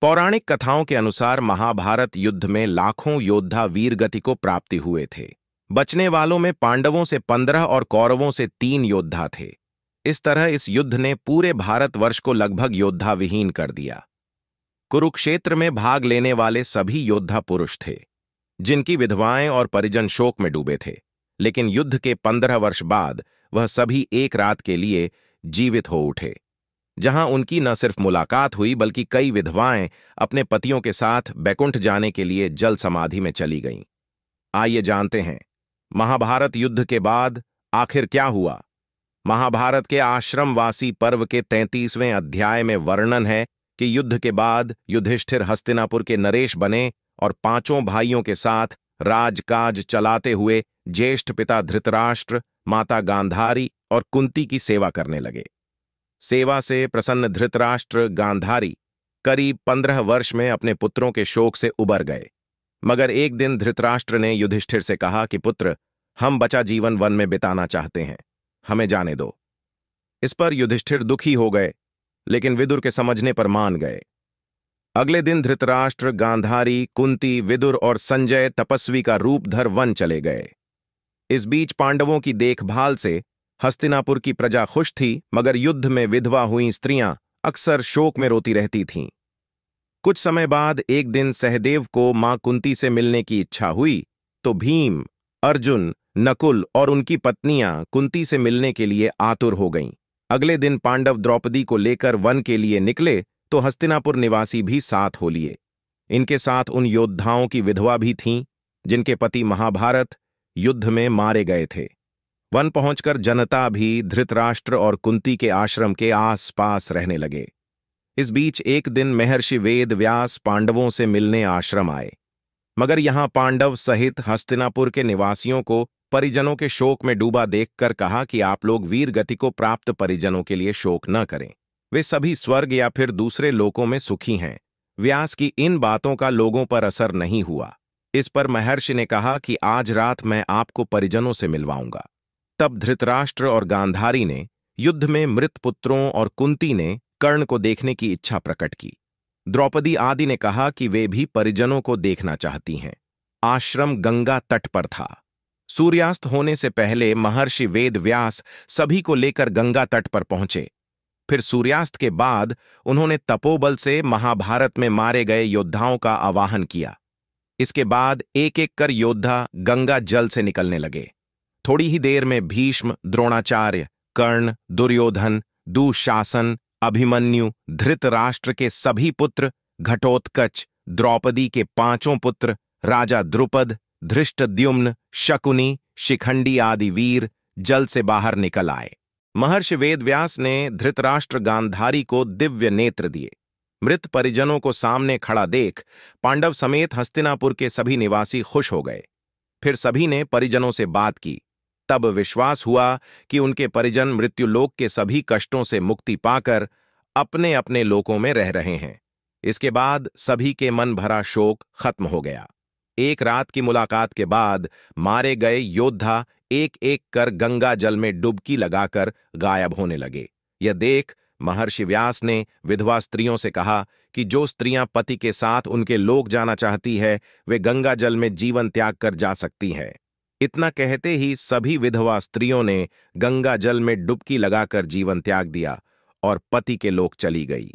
पौराणिक कथाओं के अनुसार महाभारत युद्ध में लाखों योद्धा वीरगति को प्राप्ति हुए थे बचने वालों में पांडवों से पंद्रह और कौरवों से तीन योद्धा थे इस तरह इस युद्ध ने पूरे भारतवर्ष को लगभग योद्धा विहीन कर दिया कुरुक्षेत्र में भाग लेने वाले सभी योद्धा पुरुष थे जिनकी विधवाएं और परिजन शोक में डूबे थे लेकिन युद्ध के पंद्रह वर्ष बाद वह सभी एक रात के लिए जीवित हो उठे जहां उनकी न सिर्फ मुलाकात हुई बल्कि कई विधवाएं अपने पतियों के साथ बैकुंठ जाने के लिए जल समाधि में चली गईं। आइए जानते हैं महाभारत युद्ध के बाद आखिर क्या हुआ महाभारत के आश्रमवासी पर्व के तैंतीसवें अध्याय में वर्णन है कि युद्ध के बाद युधिष्ठिर हस्तिनापुर के नरेश बने और पांचों भाइयों के साथ राजकाज चलाते हुए ज्येष्ठ पिता धृतराष्ट्र माता गांधारी और कुंती की सेवा करने लगे सेवा से प्रसन्न धृतराष्ट्र गांधारी करीब पंद्रह वर्ष में अपने पुत्रों के शोक से उबर गए मगर एक दिन धृतराष्ट्र ने युधिष्ठिर से कहा कि पुत्र हम बचा जीवन वन में बिताना चाहते हैं हमें जाने दो इस पर युधिष्ठिर दुखी हो गए लेकिन विदुर के समझने पर मान गए अगले दिन धृतराष्ट्र गांधारी कुंती विदुर और संजय तपस्वी का रूप धर वन चले गए इस बीच पांडवों की देखभाल से हस्तिनापुर की प्रजा खुश थी मगर युद्ध में विधवा हुई स्त्रियां अक्सर शोक में रोती रहती थीं कुछ समय बाद एक दिन सहदेव को मां कुंती से मिलने की इच्छा हुई तो भीम अर्जुन नकुल और उनकी पत्नियां कुंती से मिलने के लिए आतुर हो गईं अगले दिन पांडव द्रौपदी को लेकर वन के लिए निकले तो हस्तिनापुर निवासी भी साथ हो लिए इनके साथ उन योद्धाओं की विधवा भी थीं जिनके पति महाभारत युद्ध में मारे गए थे वन पहुंचकर जनता भी धृतराष्ट्र और कुंती के आश्रम के आसपास रहने लगे इस बीच एक दिन महर्षि वेद व्यास पांडवों से मिलने आश्रम आए मगर यहां पांडव सहित हस्तिनापुर के निवासियों को परिजनों के शोक में डूबा देखकर कहा कि आप लोग वीर गति को प्राप्त परिजनों के लिए शोक न करें वे सभी स्वर्ग या फिर दूसरे लोकों में सुखी हैं व्यास की इन बातों का लोगों पर असर नहीं हुआ इस पर महर्षि ने कहा कि आज रात मैं आपको परिजनों से मिलवाऊंगा तब धृतराष्ट्र और गांधारी ने युद्ध में मृत पुत्रों और कुंती ने कर्ण को देखने की इच्छा प्रकट की द्रौपदी आदि ने कहा कि वे भी परिजनों को देखना चाहती हैं आश्रम गंगा तट पर था सूर्यास्त होने से पहले महर्षि वेद व्यास सभी को लेकर गंगा तट पर पहुंचे फिर सूर्यास्त के बाद उन्होंने तपोबल से महाभारत में मारे गए योद्धाओं का आवाहन किया इसके बाद एक एक कर योद्धा गंगा जल से निकलने लगे थोड़ी ही देर में भीष्म द्रोणाचार्य कर्ण दुर्योधन दुशासन अभिमन्यु धृतराष्ट्र के सभी पुत्र घटोत्कच द्रौपदी के पांचों पुत्र राजा द्रुपद धृष्टद्युम्न शकुनी शिखंडी आदि वीर जल से बाहर निकल आए महर्षि वेदव्यास ने धृतराष्ट्र गांधारी को दिव्य नेत्र दिए मृत परिजनों को सामने खड़ा देख पांडव समेत हस्तिनापुर के सभी निवासी खुश हो गए फिर सभी ने परिजनों से बात की तब विश्वास हुआ कि उनके परिजन मृत्युलोक के सभी कष्टों से मुक्ति पाकर अपने अपने लोकों में रह रहे हैं इसके बाद सभी के मन भरा शोक खत्म हो गया एक रात की मुलाकात के बाद मारे गए योद्धा एक एक कर गंगा जल में डुबकी लगाकर गायब होने लगे यह देख महर्षि व्यास ने विधवा स्त्रियों से कहा कि जो स्त्रियां पति के साथ उनके लोक जाना चाहती है वे गंगा जल में जीवन त्याग कर जा सकती हैं इतना कहते ही सभी विधवा स्त्रियों ने गंगा जल में डुबकी लगाकर जीवन त्याग दिया और पति के लोक चली गई